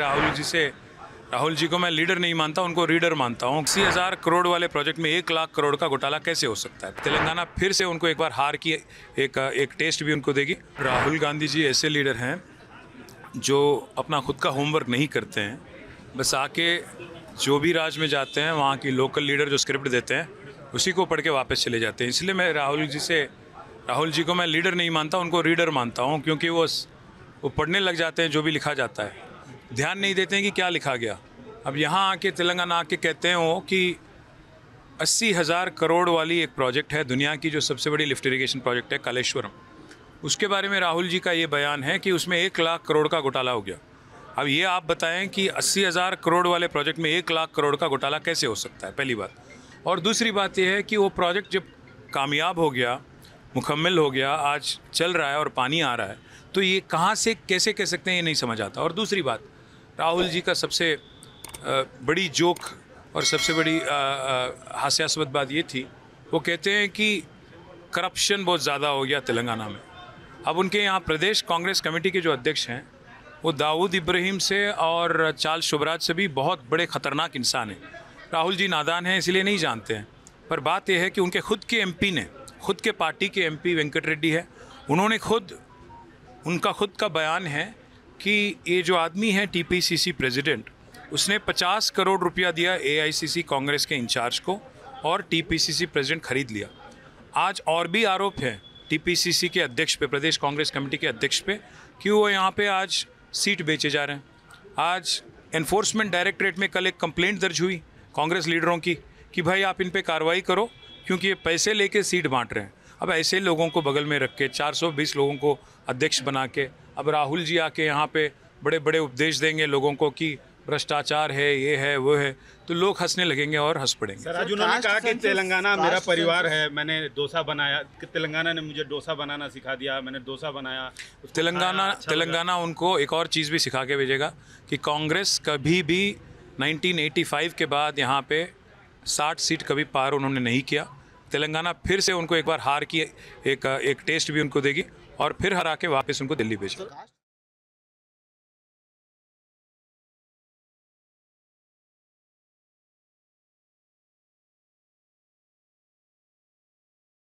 राहुल जी से राहुल जी को मैं लीडर नहीं मानता उनको रीडर मानता हूँ अस्सी हज़ार करोड़ वाले प्रोजेक्ट में एक लाख करोड़ का घोटाला कैसे हो सकता है तेलंगाना फिर से उनको एक बार हार की एक एक टेस्ट भी उनको देगी राहुल गांधी जी ऐसे लीडर हैं जो अपना खुद का होमवर्क नहीं करते हैं बस आके जो भी राज्य में जाते हैं वहाँ की लोकल लीडर जो स्क्रिप्ट देते हैं उसी को पढ़ के वापस चले जाते हैं इसलिए मैं राहुल जी से राहुल जी को मैं लीडर नहीं मानता उनको रीडर मानता हूँ क्योंकि वो वो पढ़ने लग जाते हैं जो भी लिखा जाता है ध्यान नहीं देते हैं कि क्या लिखा गया अब यहाँ आके तेलंगाना आके कहते हो कि अस्सी हज़ार करोड़ वाली एक प्रोजेक्ट है दुनिया की जो सबसे बड़ी लिफ्ट इरीगेशन प्रोजेक्ट है कालेश्वरम उसके बारे में राहुल जी का ये बयान है कि उसमें एक लाख करोड़ का घोटाला हो गया अब ये आप बताएं कि अस्सी हज़ार करोड़ वाले प्रोजेक्ट में एक लाख करोड़ का घोटाला कैसे हो सकता है पहली बात और दूसरी बात यह है कि वो प्रोजेक्ट जब कामयाब हो गया मुकम्मल हो गया आज चल रहा है और पानी आ रहा है तो ये कहाँ से कैसे कह सकते हैं ये नहीं समझ आता और दूसरी बात राहुल जी का सबसे बड़ी जोक और सबसे बड़ी हास्यास्पद बात ये थी वो कहते हैं कि करप्शन बहुत ज़्यादा हो गया तेलंगाना में अब उनके यहाँ प्रदेश कांग्रेस कमेटी के जो अध्यक्ष हैं वो दाऊद इब्राहिम से और चाल शुभराज से भी बहुत बड़े ख़तरनाक इंसान हैं राहुल जी नादान हैं इसलिए नहीं जानते हैं पर बात यह है कि उनके खुद के एमपी ने खुद के पार्टी के एमपी वेंकट रेड्डी है उन्होंने खुद उनका खुद का बयान है कि ये जो आदमी है टीपीसीसी प्रेसिडेंट उसने 50 करोड़ रुपया दिया एआईसीसी कांग्रेस के इंचार्ज को और टीपीसीसी प्रेसिडेंट खरीद लिया आज और भी आरोप है टीपीसीसी के अध्यक्ष पे प्रदेश कांग्रेस कमेटी के अध्यक्ष पे कि वो यहाँ पे आज सीट बेचे जा रहे हैं आज एनफोर्समेंट डायरेक्टरेट में कल एक कंप्लेंट दर्ज हुई कांग्रेस लीडरों की कि भाई आप इन पर कार्रवाई करो क्योंकि ये पैसे लेके सीट बांट रहे हैं अब ऐसे लोगों को बगल में रख के 420 लोगों को अध्यक्ष बना के अब राहुल जी आके यहाँ पे बड़े बड़े उपदेश देंगे लोगों को कि भ्रष्टाचार है ये है वो है तो लोग हंसने लगेंगे और हंस पड़ेंगे सर आज उन्होंने कहा कि तेलंगाना मेरा परिवार है मैंने डोसा बनाया कि तेलंगाना ने मुझे डोसा बनाना सिखा दिया मैंने डोसा बनाया तेलंगाना अच्छा तेलंगाना उनको एक और चीज़ भी सिखा के भेजेगा कि कांग्रेस कभी भी 1985 के बाद यहाँ पे 60 सीट कभी पार उन्होंने नहीं किया तेलंगाना फिर से उनको एक बार हार की एक एक टेस्ट भी उनको देगी और फिर हरा के वापस उनको दिल्ली भेजेगा